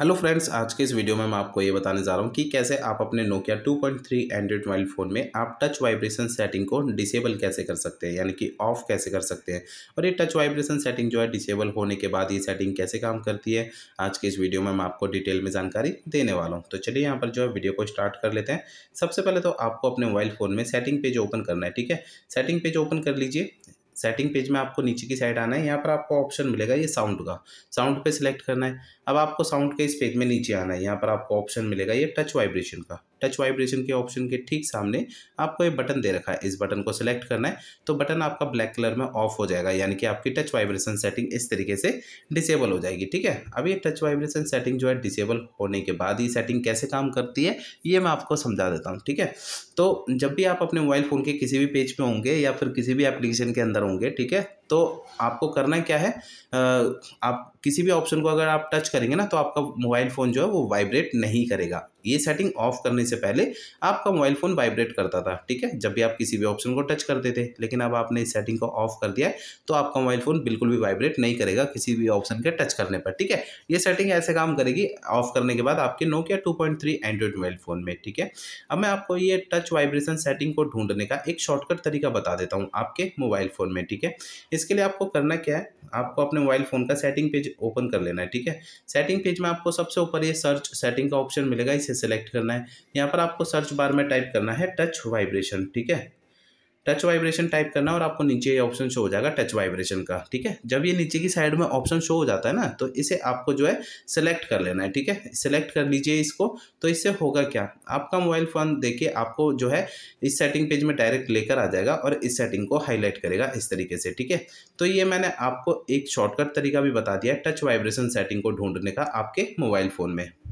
hello friends आज के इस वीडियो में मैं आपको ये बताने जा रहा हूँ कि कैसे आप अपने Nokia 2.3 point android mobile phone में आप टच वाइब्रेशन सेटिंग को डिसेबल कैसे कर सकते हैं यानी कि ऑफ कैसे कर सकते हैं और ये टच वाइब्रेशन सेटिंग जो है डिसेबल होने के बाद ये सेटिंग कैसे काम करती है आज के इस वीडियो में मैं आपको डिटेल में जानकारी देने वाला हूँ तो चलिए यहाँ पर जो है वीडियो को स्टार्ट कर लेते हैं सबसे पहले तो आपको अपने मोबाइल फ़ोन में सेटिंग पेज ओपन करना है ठीक है सेटिंग पेज ओपन कर लीजिए सेटिंग पेज में आपको नीचे की साइड आना है यहाँ पर आपको ऑप्शन मिलेगा ये साउंड का साउंड पे सिलेक्ट करना है अब आपको साउंड के इस पेज में नीचे आना है यहाँ पर आपको ऑप्शन मिलेगा ये टच वाइब्रेशन का टच वाइब्रेशन के ऑप्शन के ठीक सामने आपको ये बटन दे रखा है इस बटन को सिलेक्ट करना है तो बटन आपका ब्लैक कलर में ऑफ हो जाएगा यानी कि आपकी टच वाइब्रेशन सेटिंग इस तरीके से डिसेबल हो जाएगी ठीक है अब ये टच वाइब्रेशन सेटिंग जो है डिसेबल होने के बाद ये सेटिंग कैसे काम करती है ये मैं आपको समझा देता हूँ ठीक है तो जब भी आप अपने मोबाइल फ़ोन के किसी भी पेज पर होंगे या फिर किसी भी एप्लीकेशन के अंदर होंगे ठीक है तो आपको करना क्या है आप किसी भी ऑप्शन को अगर आप टच करेंगे ना तो आपका मोबाइल फ़ोन जो है वो वाइब्रेट नहीं करेगा ये सेटिंग ऑफ करने से पहले आपका मोबाइल फ़ोन वाइब्रेट करता था ठीक है जब भी आप किसी भी ऑप्शन को टच करते थे लेकिन अब आपने इस सेटिंग को ऑफ कर दिया है तो आपका मोबाइल फ़ोन बिल्कुल भी वाइब्रेट नहीं करेगा किसी भी ऑप्शन के टच करने पर ठीक है ये सेटिंग ऐसे काम करेगी ऑफ करने के बाद आपके Nokia two point three android mobile phone में ठीक है अब मैं आपको ये टच वाइब्रेशन सेटिंग को ढूंढने का एक शॉर्टकट तरीका बता देता हूँ आपके मोबाइल फ़ोन में ठीक है इसके लिए आपको करना क्या है आपको अपने मोबाइल फ़ोन का सेटिंग पेज ओपन कर लेना है ठीक है सेटिंग पेज में आपको सबसे ऊपर ये सर्च सेटिंग का ऑप्शन मिलेगा इसे सेलेक्ट करना है यहाँ पर आपको सर्च बार में टाइप करना है टच वाइब्रेशन ठीक है टच वाइब्रेशन टाइप करना और आपको नीचे ये ऑप्शन शो हो जाएगा टच वाइब्रेशन का ठीक है जब ये नीचे की साइड में ऑप्शन शो हो जाता है ना तो इसे आपको जो है सेलेक्ट कर लेना है ठीक है सेलेक्ट कर लीजिए इसको तो इससे होगा क्या आपका मोबाइल फ़ोन देखिए आपको जो है इस सेटिंग पेज में डायरेक्ट लेकर आ जाएगा और इस सेटिंग को हाईलाइट करेगा इस तरीके से ठीक है तो ये मैंने आपको एक शॉर्टकट तरीका भी बता दिया टच वाइब्रेशन सेटिंग को ढूंढने का आपके मोबाइल फ़ोन में